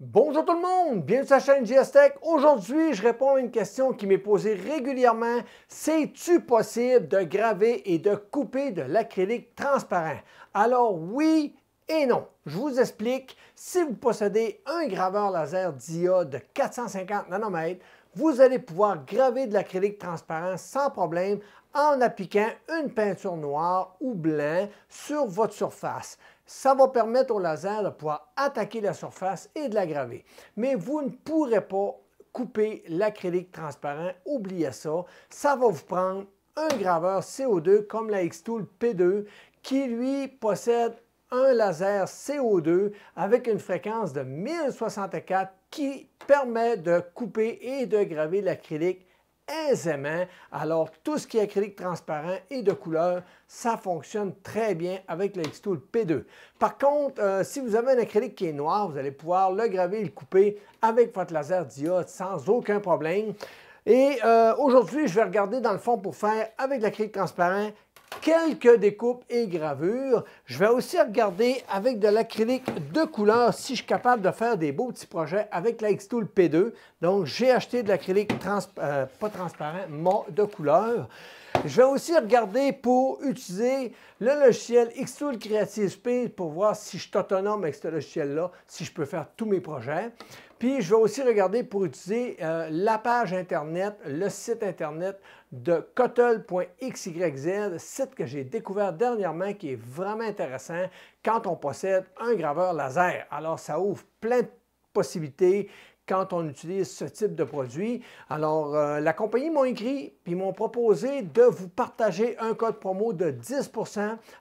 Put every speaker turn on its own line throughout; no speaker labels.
Bonjour tout le monde, bienvenue sur la chaîne GS Aujourd'hui, je réponds à une question qui m'est posée régulièrement. C'est-tu possible de graver et de couper de l'acrylique transparent? Alors oui et non. Je vous explique, si vous possédez un graveur laser d'IA de 450 nanomètres, vous allez pouvoir graver de l'acrylique transparent sans problème en appliquant une peinture noire ou blanc sur votre surface. Ça va permettre au laser de pouvoir attaquer la surface et de la graver. Mais vous ne pourrez pas couper l'acrylique transparent, oubliez ça. Ça va vous prendre un graveur CO2 comme la X-Tool P2 qui lui possède un laser CO2 avec une fréquence de 1064 qui permet de couper et de graver l'acrylique aisément. Alors, tout ce qui est acrylique transparent et de couleur, ça fonctionne très bien avec le x P2. Par contre, euh, si vous avez un acrylique qui est noir, vous allez pouvoir le graver et le couper avec votre laser diode sans aucun problème. Et euh, aujourd'hui, je vais regarder dans le fond pour faire avec l'acrylique transparent quelques découpes et gravures. Je vais aussi regarder avec de l'acrylique de couleur si je suis capable de faire des beaux petits projets avec la X-Tool P2. Donc, j'ai acheté de l'acrylique euh, pas transparent, de couleur. Je vais aussi regarder pour utiliser le logiciel Xtool Creative speed pour voir si je suis autonome avec ce logiciel-là, si je peux faire tous mes projets. Puis, je vais aussi regarder pour utiliser euh, la page Internet, le site Internet de cottle.xyz, site que j'ai découvert dernièrement qui est vraiment intéressant quand on possède un graveur laser. Alors, ça ouvre plein de possibilités quand on utilise ce type de produit. Alors, euh, la compagnie m'a écrit puis m'a proposé de vous partager un code promo de 10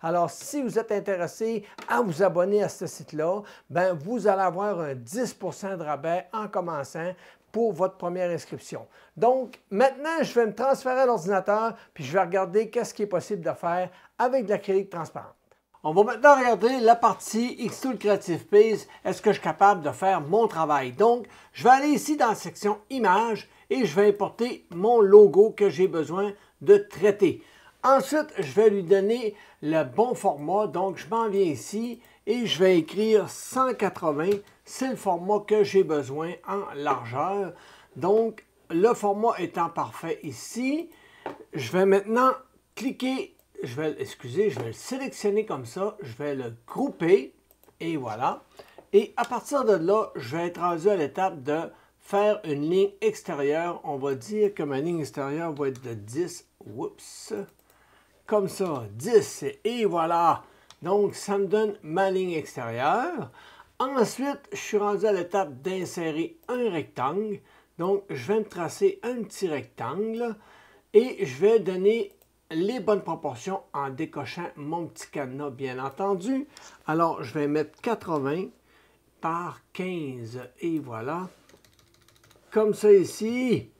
Alors, si vous êtes intéressé à vous abonner à ce site-là, ben vous allez avoir un 10 de rabais en commençant pour votre première inscription. Donc, maintenant, je vais me transférer à l'ordinateur puis je vais regarder qu'est-ce qui est possible de faire avec de l'acrylique transparente. On va maintenant regarder la partie X-Tool Creative Piece. Est-ce que je suis capable de faire mon travail? Donc, je vais aller ici dans la section Images et je vais importer mon logo que j'ai besoin de traiter. Ensuite, je vais lui donner le bon format. Donc, je m'en viens ici et je vais écrire 180. C'est le format que j'ai besoin en largeur. Donc, le format étant parfait ici, je vais maintenant cliquer je vais, l'excuser, je vais le sélectionner comme ça, je vais le grouper, et voilà. Et à partir de là, je vais être rendu à l'étape de faire une ligne extérieure. On va dire que ma ligne extérieure va être de 10, Oups! comme ça, 10, et voilà. Donc, ça me donne ma ligne extérieure. Ensuite, je suis rendu à l'étape d'insérer un rectangle. Donc, je vais me tracer un petit rectangle et je vais donner les bonnes proportions en décochant mon petit cadenas, bien entendu. Alors, je vais mettre 80 par 15. Et voilà. Comme ça ici.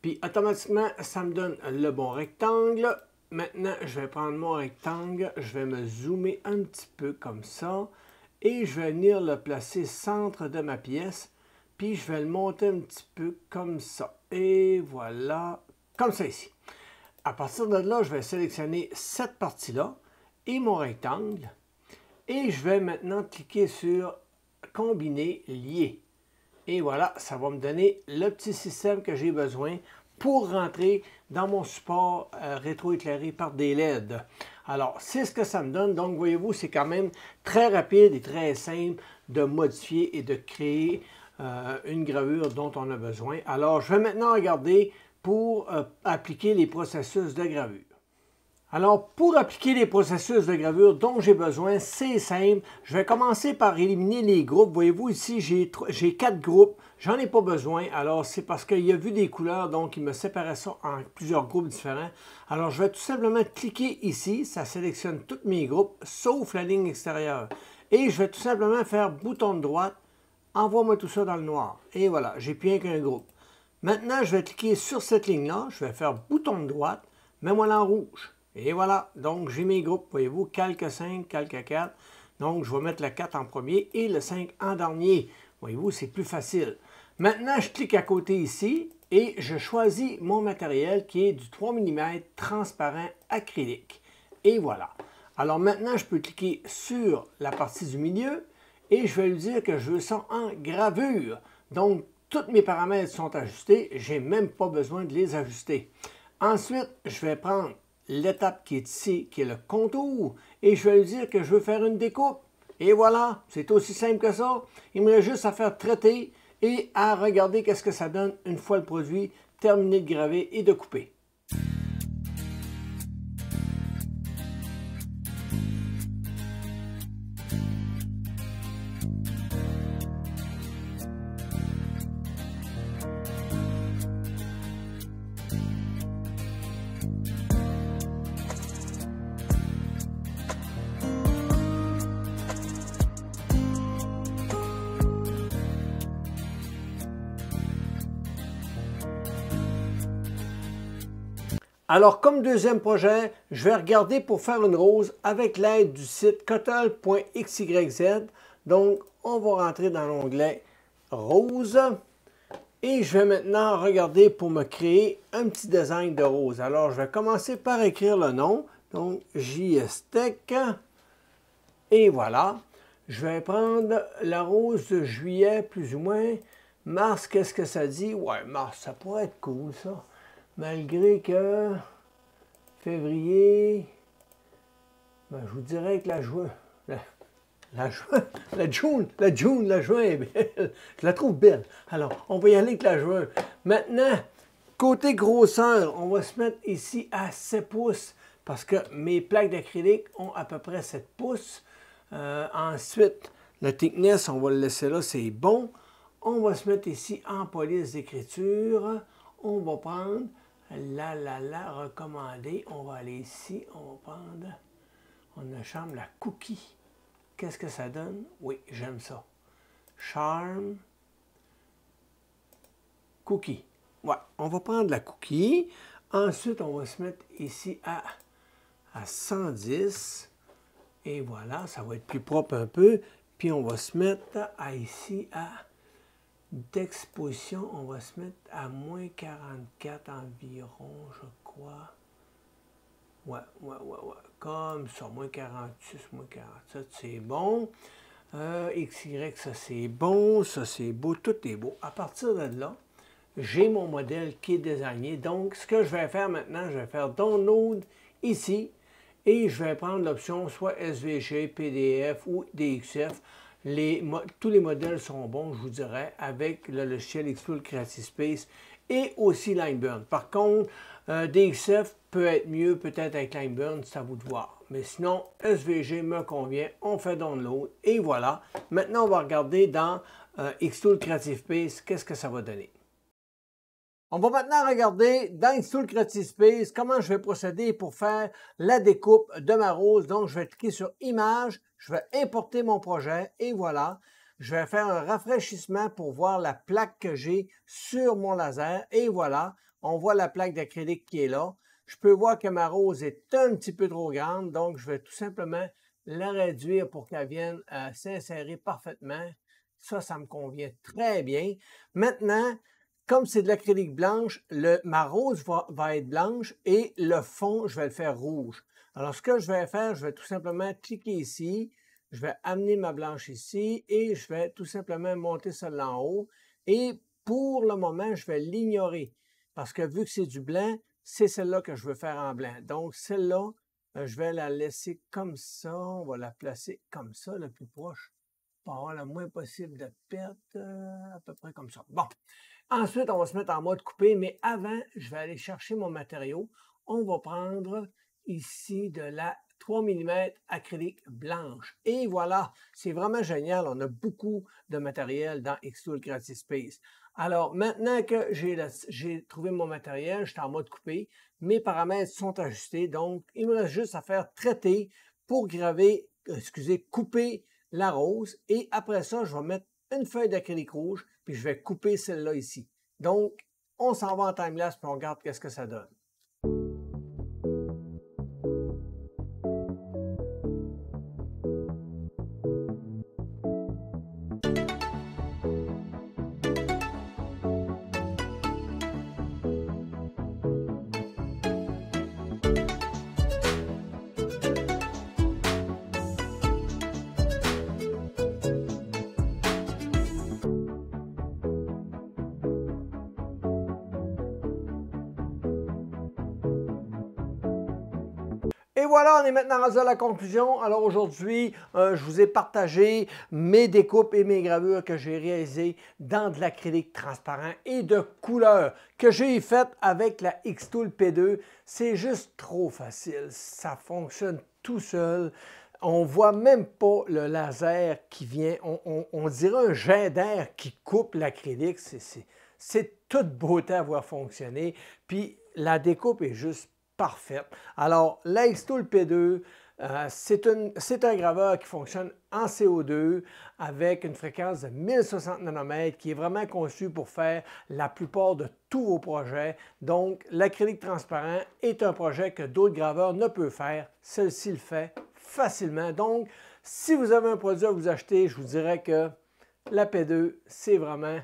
Puis automatiquement, ça me donne le bon rectangle. Maintenant, je vais prendre mon rectangle. Je vais me zoomer un petit peu comme ça. Et je vais venir le placer centre de ma pièce. Puis je vais le monter un petit peu comme ça. Et voilà. Comme ça ici. À partir de là, je vais sélectionner cette partie-là et mon rectangle. Et je vais maintenant cliquer sur « Combiner, lier ». Et voilà, ça va me donner le petit système que j'ai besoin pour rentrer dans mon support euh, rétroéclairé par des LED. Alors, c'est ce que ça me donne. Donc, voyez-vous, c'est quand même très rapide et très simple de modifier et de créer euh, une gravure dont on a besoin. Alors, je vais maintenant regarder pour euh, appliquer les processus de gravure. Alors, pour appliquer les processus de gravure dont j'ai besoin, c'est simple. Je vais commencer par éliminer les groupes. Voyez-vous, ici, j'ai quatre groupes. J'en ai pas besoin. Alors, c'est parce qu'il y a vu des couleurs, donc il me séparait ça en plusieurs groupes différents. Alors, je vais tout simplement cliquer ici. Ça sélectionne tous mes groupes, sauf la ligne extérieure. Et je vais tout simplement faire bouton de droite. Envoie-moi tout ça dans le noir. Et voilà, j'ai plus qu'un groupe. Maintenant, je vais cliquer sur cette ligne-là. Je vais faire bouton de droite. Mets-moi en rouge. Et voilà. Donc, j'ai mes groupes. Voyez-vous, calque 5, calque 4. Donc, je vais mettre le 4 en premier et le 5 en dernier. Voyez-vous, c'est plus facile. Maintenant, je clique à côté ici et je choisis mon matériel qui est du 3 mm transparent acrylique. Et voilà. Alors maintenant, je peux cliquer sur la partie du milieu et je vais lui dire que je veux ça en gravure. Donc, tous mes paramètres sont ajustés. Je n'ai même pas besoin de les ajuster. Ensuite, je vais prendre l'étape qui est ici, qui est le contour, et je vais lui dire que je veux faire une découpe. Et voilà, c'est aussi simple que ça. Il me reste juste à faire traiter et à regarder qu'est-ce que ça donne une fois le produit terminé de graver et de couper. Alors, comme deuxième projet, je vais regarder pour faire une rose avec l'aide du site cotel.xyz. Donc, on va rentrer dans l'onglet rose. Et je vais maintenant regarder pour me créer un petit design de rose. Alors, je vais commencer par écrire le nom. Donc, JSTEC. Et voilà. Je vais prendre la rose de juillet, plus ou moins. Mars, qu'est-ce que ça dit? Ouais, Mars, ça pourrait être cool, ça. Malgré que février, ben, je vous dirais que la juin, la, joie. la June, la June, la juin est belle. Je la trouve belle. Alors, on va y aller avec la juin. Maintenant, côté grosseur, on va se mettre ici à 7 pouces parce que mes plaques d'acrylique ont à peu près 7 pouces. Euh, ensuite, la thickness, on va le laisser là, c'est bon. On va se mettre ici en police d'écriture. On va prendre la, la, la, recommandé. On va aller ici, on va prendre, on a charme, la cookie. Qu'est-ce que ça donne? Oui, j'aime ça. Charme, cookie. Ouais, on va prendre la cookie. Ensuite, on va se mettre ici à, à 110. Et voilà, ça va être plus propre un peu. Puis on va se mettre ici à d'exposition, on va se mettre à moins 44 environ, je crois. Ouais, ouais, ouais, ouais. Comme ça, moins 46, moins 47, c'est bon. Euh, XY, ça c'est bon, ça c'est beau, tout est beau. À partir de là, j'ai mon modèle qui est désigné. Donc, ce que je vais faire maintenant, je vais faire Download ici et je vais prendre l'option soit SVG, PDF ou DXF tous les modèles sont bons, je vous dirais, avec le logiciel Xtool Creative Space et aussi Lineburn. Par contre, euh, DXF peut être mieux peut-être avec Lineburn, ça à vous de voir. Mais sinon, SVG me convient, on fait download et voilà. Maintenant, on va regarder dans euh, Xtool Creative Space, qu'est-ce que ça va donner. On va maintenant regarder dans soul Creative Space comment je vais procéder pour faire la découpe de ma rose. Donc, je vais cliquer sur Image, je vais importer mon projet et voilà. Je vais faire un rafraîchissement pour voir la plaque que j'ai sur mon laser et voilà. On voit la plaque d'acrylique qui est là. Je peux voir que ma rose est un petit peu trop grande, donc je vais tout simplement la réduire pour qu'elle vienne euh, s'insérer parfaitement. Ça, ça me convient très bien. Maintenant, comme c'est de l'acrylique blanche, le, ma rose va, être blanche et le fond, je vais le faire rouge. Alors, ce que je vais faire, je vais tout simplement cliquer ici, je vais amener ma blanche ici et je vais tout simplement monter celle-là en haut. Et pour le moment, je vais l'ignorer parce que vu que c'est du blanc, c'est celle-là que je veux faire en blanc. Donc, celle-là, euh, je vais la laisser comme ça. On va la placer comme ça, le plus proche, pour avoir le moins possible de perte, euh, à peu près comme ça. Bon, Ensuite, on va se mettre en mode coupé, mais avant, je vais aller chercher mon matériau. On va prendre ici de la 3 mm acrylique blanche. Et voilà, c'est vraiment génial. On a beaucoup de matériel dans Xtool Creative Space. Alors, maintenant que j'ai trouvé mon matériel, je suis en mode coupé, mes paramètres sont ajustés, donc il me reste juste à faire traiter pour graver, euh, excusez, couper la rose. Et après ça, je vais mettre une feuille d'acrylique rouge puis je vais couper celle-là ici. Donc, on s'en va en timelapse, puis on regarde qu'est-ce que ça donne. voilà, on est maintenant à la conclusion. Alors aujourd'hui, euh, je vous ai partagé mes découpes et mes gravures que j'ai réalisées dans de l'acrylique transparent et de couleur que j'ai faites avec la Xtool P2. C'est juste trop facile. Ça fonctionne tout seul on ne voit même pas le laser qui vient. On, on dirait un jet d'air qui coupe l'acrylique. C'est toute beauté à voir fonctionner. Puis la découpe est juste alors, l'Axtool P2, euh, c'est un graveur qui fonctionne en CO2 avec une fréquence de 1060 nanomètres qui est vraiment conçu pour faire la plupart de tous vos projets. Donc, l'acrylique transparent est un projet que d'autres graveurs ne peuvent faire. Celle-ci le fait facilement. Donc, si vous avez un produit à vous acheter, je vous dirais que la P2, c'est vraiment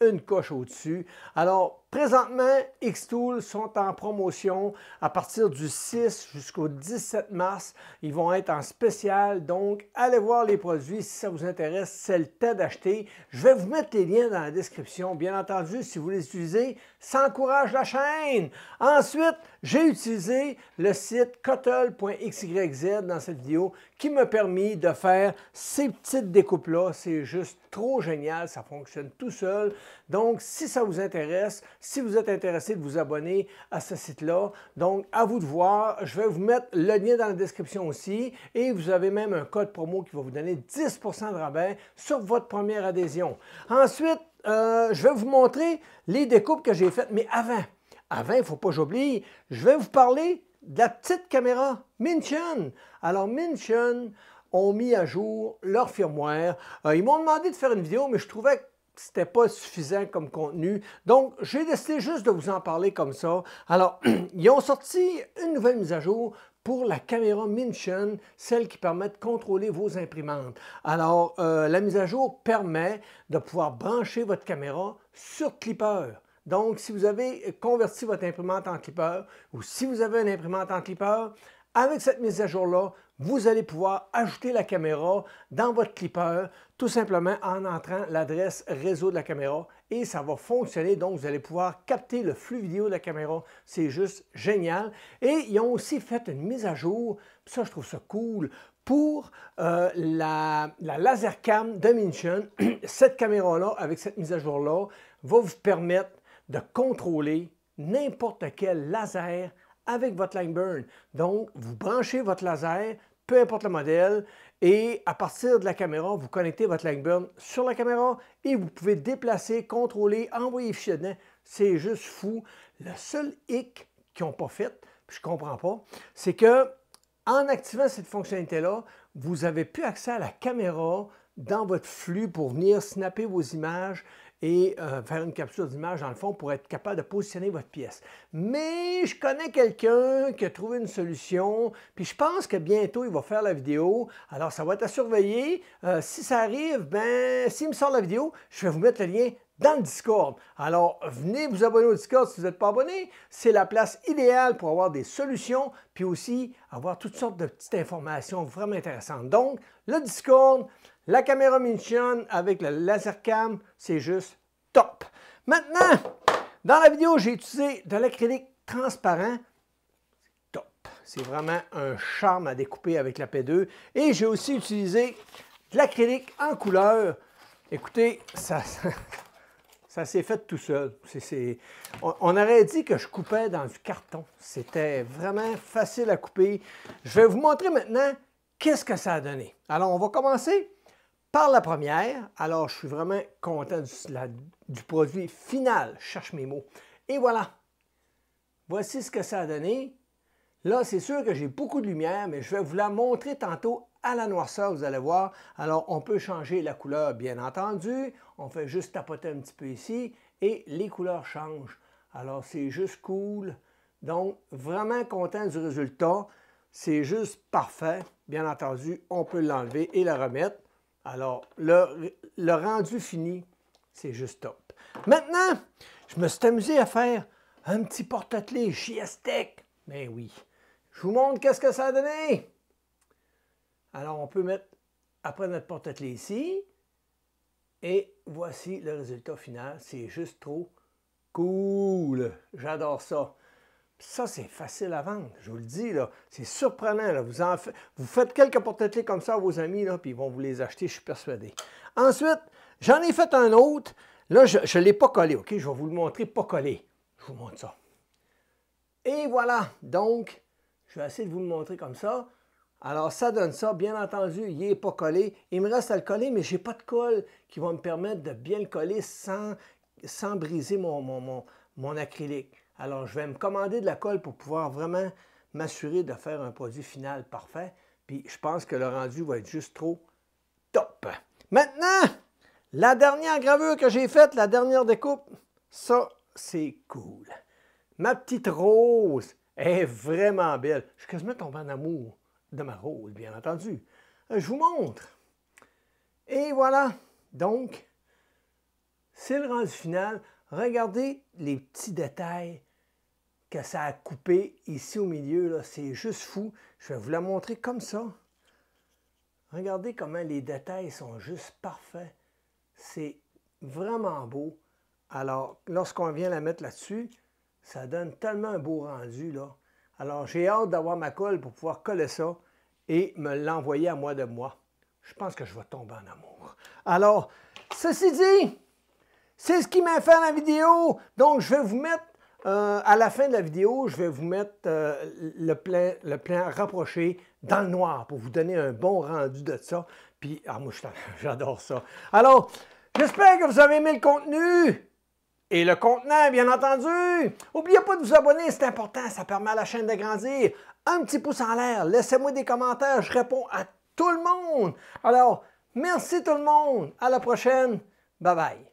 une coche au-dessus. Alors, Présentement, X-Tools sont en promotion à partir du 6 jusqu'au 17 mars. Ils vont être en spécial, donc allez voir les produits si ça vous intéresse, c'est le temps d'acheter. Je vais vous mettre les liens dans la description, bien entendu, si vous les utilisez, ça encourage la chaîne. Ensuite, j'ai utilisé le site cottle.xyz dans cette vidéo qui m'a permis de faire ces petites découpes-là. C'est juste trop génial, ça fonctionne tout seul. Donc, si ça vous intéresse, si vous êtes intéressé de vous abonner à ce site-là. Donc, à vous de voir. Je vais vous mettre le lien dans la description aussi et vous avez même un code promo qui va vous donner 10 de rabais sur votre première adhésion. Ensuite, euh, je vais vous montrer les découpes que j'ai faites, mais avant, avant, il ne faut pas j'oublie, je vais vous parler de la petite caméra Minchun. Alors, Minchun ont mis à jour leur firmware. Euh, ils m'ont demandé de faire une vidéo, mais je trouvais que c'était pas suffisant comme contenu. Donc, j'ai décidé juste de vous en parler comme ça. Alors, ils ont sorti une nouvelle mise à jour pour la caméra Minchin, celle qui permet de contrôler vos imprimantes. Alors, euh, la mise à jour permet de pouvoir brancher votre caméra sur Clipper. Donc, si vous avez converti votre imprimante en Clipper ou si vous avez une imprimante en Clipper, avec cette mise à jour-là, vous allez pouvoir ajouter la caméra dans votre clipper tout simplement en entrant l'adresse réseau de la caméra et ça va fonctionner. Donc, vous allez pouvoir capter le flux vidéo de la caméra. C'est juste génial. Et ils ont aussi fait une mise à jour, ça je trouve ça cool, pour euh, la la, cam de Dimension. cette caméra-là, avec cette mise à jour-là, va vous permettre de contrôler n'importe quel laser avec votre line burn. Donc, vous branchez votre laser peu importe le modèle. Et à partir de la caméra, vous connectez votre Langburn sur la caméra et vous pouvez déplacer, contrôler, envoyer les fichiers dedans. C'est juste fou. Le seul hic qu'ils n'ont pas fait, je ne comprends pas, c'est que en activant cette fonctionnalité-là, vous n'avez plus accès à la caméra dans votre flux pour venir snapper vos images et euh, faire une capture d'image dans le fond pour être capable de positionner votre pièce. Mais je connais quelqu'un qui a trouvé une solution, puis je pense que bientôt il va faire la vidéo. Alors ça va être à surveiller. Euh, si ça arrive, ben s'il me sort la vidéo, je vais vous mettre le lien dans le Discord. Alors, venez vous abonner au Discord si vous n'êtes pas abonné. C'est la place idéale pour avoir des solutions, puis aussi avoir toutes sortes de petites informations vraiment intéressantes. Donc, le Discord, la caméra Minchion avec le cam, c'est juste top. Maintenant, dans la vidéo, j'ai utilisé de l'acrylique transparent. Top. C'est vraiment un charme à découper avec la P2. Et j'ai aussi utilisé de l'acrylique en couleur. Écoutez, ça, ça, s'est fait tout seul. on, on, aurait dit que je coupais dans du carton. C'était vraiment facile à couper. Je vais vous montrer maintenant qu'est-ce que ça a donné. Alors, on va commencer par la première. Alors, je suis vraiment content du, produit final. cherche mes mots. Et voilà. Voici ce que ça a donné. Là, c'est sûr que j'ai beaucoup de lumière, mais je vais vous la montrer tantôt à la noirceur, vous allez voir. Alors, on peut changer la couleur, bien entendu. On fait juste tapoter un petit peu ici et les couleurs changent. Alors, c'est juste cool. Donc, vraiment content du résultat. C'est juste parfait. Bien entendu, on peut l'enlever et la remettre. Alors, le, rendu fini, c'est juste top. Maintenant, je me suis amusé à faire un petit porte-clés Chiastec. Ben oui. Je vous montre qu'est-ce que ça a donné. Alors, on peut mettre après notre porte-clés ici. Et voici le résultat final. C'est juste trop cool. J'adore ça. Ça, c'est facile à vendre, je vous le dis. là. C'est surprenant. Vous, vous faites quelques porte-clés comme ça à vos amis, là, puis ils vont vous les acheter, je suis persuadé. Ensuite, j'en ai fait un autre. Là, je ne l'ai pas collé, OK? Je vais vous le montrer pas collé. Je vous montre ça. Et voilà. Donc, je vais essayer de vous le montrer comme ça. Alors, ça donne ça. Bien entendu, il n'est pas collé. Il me reste à le coller, mais je n'ai pas de colle qui va me permettre de bien le coller sans, sans briser mon, mon acrylique. Alors, je vais me commander de la colle pour pouvoir vraiment m'assurer de faire un produit final parfait. Puis, je pense que le rendu va être juste trop top. Maintenant, la dernière gravure que j'ai faite, la dernière découpe, ça, c'est cool. Ma petite rose est vraiment belle. Je suis quasiment tombé en amour de ma rose, bien entendu. Euh, je vous montre. Et voilà. Donc, c'est le rendu final. Regardez les petits détails que ça a coupé ici au milieu. C'est juste fou. Je vais vous la montrer comme ça. Regardez comment les détails sont juste parfaits. C'est vraiment beau. Alors, lorsqu'on vient la mettre là-dessus, ça donne tellement un beau rendu. Là. Alors, j'ai hâte d'avoir ma colle pour pouvoir coller ça et me l'envoyer à moi de moi. Je pense que je vais tomber en amour. Alors, ceci dit, c'est ce qui m'a fait la vidéo. Donc, je vais vous mettre euh, à la fin de la vidéo, je vais vous mettre euh, le, plan, rapproché dans le noir pour vous donner un bon rendu de ça. Puis, ah, moi, j'adore ça. Alors, j'espère que vous avez aimé le contenu et le contenant, bien entendu. N'oubliez pas de vous abonner, c'est important, ça permet à la chaîne de grandir. Un petit pouce en l'air, laissez-moi des commentaires, je réponds à tout le monde. Alors, merci tout le monde, à la prochaine, bye bye.